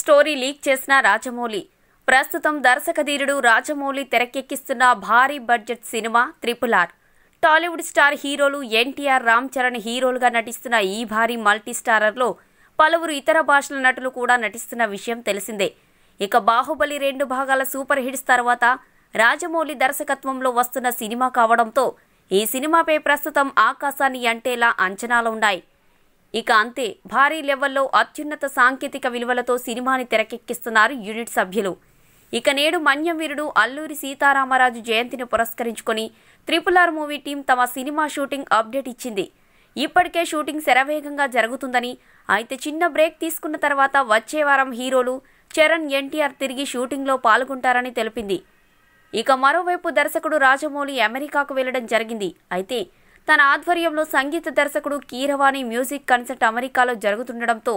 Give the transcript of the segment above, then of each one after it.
story leak చేసిన రాజమౌళి ప్రస్తుతం దర్శకధీరుడు రాజమౌళి తెరకెక్కిస్తున్న భారీ budget cinema triple R Tollywood star heroes NTR Ram Charan హీరోలుగా నటిస్తున్న ఈ భారీ మల్టీస్టారర్లో పలువురు ఇతర భాషల నటులు కూడా నటిస్తున్న విషయం తెలిసిందే ఇక బాహుబలి రెండు భాగాల సూపర్ హిట్స్ తర్వాత రాజమౌళి దర్శకత్వంలో వస్తున్న సినిమా కావడంతో ఈ సినిమాపై ప్రస్తుతం ఆకాశాన్ని అంటేలా అంచనాలున్నాయి ఇక అంతే భారీ లెవెల్లో అత్యున్నత సాంకేతిక విలువలతో సినిమాని తెరకెక్కిస్తున్నారు యూనిట్ సభ్యులు ఇక నేడు మన్యం వీరుడు అల్లూరి సీతారామరాజు జయంతిని పురస్కరించుకొని త్రిపుల్ ఆర్ మూవీ టీం తమ సినిమా షూటింగ్ అప్డేట్ ఇచ్చింది ఇప్పటికే షూటింగ్ శరవేగంగా జరుగుతుందని అయితే చిన్న బ్రేక్ తీసుకున్న తర్వాత వచ్చే వారం హీరోలు చరణ్ ఎన్టీఆర్ తిరిగి షూటింగ్లో పాల్గొంటారని తెలిపింది ఇక మరోవైపు దర్శకుడు రాజమౌళి అమెరికాకు వెళ్లడం జరిగింది అయితే తన ఆధ్వర్యంలో సంగీత దర్శకుడు కీరవాణి మ్యూజిక్ కన్సర్ట్ అమెరికాలో జరుగుతుండడంతో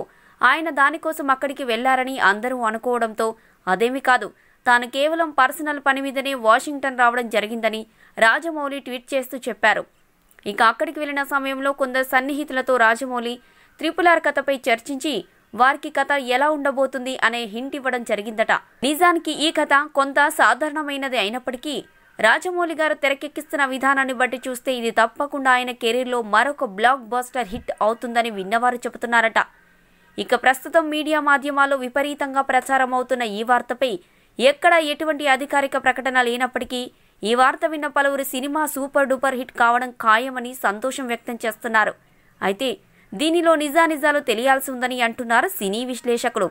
ఆయన దానికోసం అక్కడికి వెళ్లారని అందరూ అనుకోవడంతో అదేమి కాదు తాను కేవలం పర్సనల్ పని మీదనే వాషింగ్టన్ రావడం జరిగిందని రాజమౌళి ట్వీట్ చేస్తూ చెప్పారు ఇక అక్కడికి వెళ్లిన సమయంలో కొందరు సన్నిహితులతో రాజమౌళి త్రిపుల్ ఆర్ కథపై చర్చించి వారికి కథ ఎలా ఉండబోతుంది అనే హింట్ ఇవ్వడం జరిగిందట నిజానికి ఈ కథ కొంత సాధారణమైనది అయినప్పటికీ రాజమౌళి గారు తెరకెక్కిస్తున్న విధానాన్ని బట్టి చూస్తే ఇది తప్పకుండా ఆయన కెరీర్లో మరొక బ్లాక్ బాస్టర్ హిట్ అవుతుందని విన్నవారు చెబుతున్నారట ఇక ప్రస్తుతం మీడియా మాధ్యమాల్లో విపరీతంగా ప్రచారం అవుతున్న ఈ వార్తపై ఎక్కడా ఎటువంటి అధికారిక ప్రకటన లేనప్పటికీ ఈ వార్త విన్న పలువురు సినిమా సూపర్ డూపర్ హిట్ కావడం ఖాయమని సంతోషం వ్యక్తం చేస్తున్నారు అయితే దీనిలో నిజానిజాలు తెలియాల్సి ఉందని అంటున్నారు సినీ విశ్లేషకులు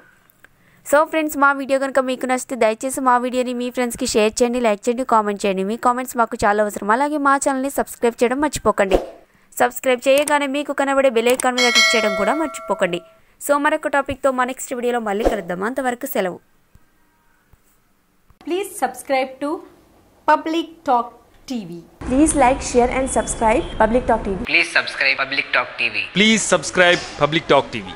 సో ఫ్రెండ్స్ మా వీడియో కనుక మీకు నచ్చితే దయచేసి మా వీడియోని మీ ఫ్రెండ్స్కి షేర్ చేయండి లైక్ చేయండి కామెంట్ చేయండి మీ కామెంట్స్ మాకు చాలా అవసరం అలాగే మా ఛానల్ని సబ్స్క్రైబ్ చేయడం మర్చిపోకండి సబ్స్క్రైబ్ చేయగానే మీకు కనబడే బెల్ మీద క్లిక్ చేయడం కూడా మర్చిపోకండి సో మరొక టాపిక్తో మా నెక్స్ట్ వీడియోలో మళ్ళీ కలుద్దాం అంతవరకు సెలవు please subscribe to public talk TV please like share and subscribe public talk TV please subscribe public talk TV please subscribe public talk TV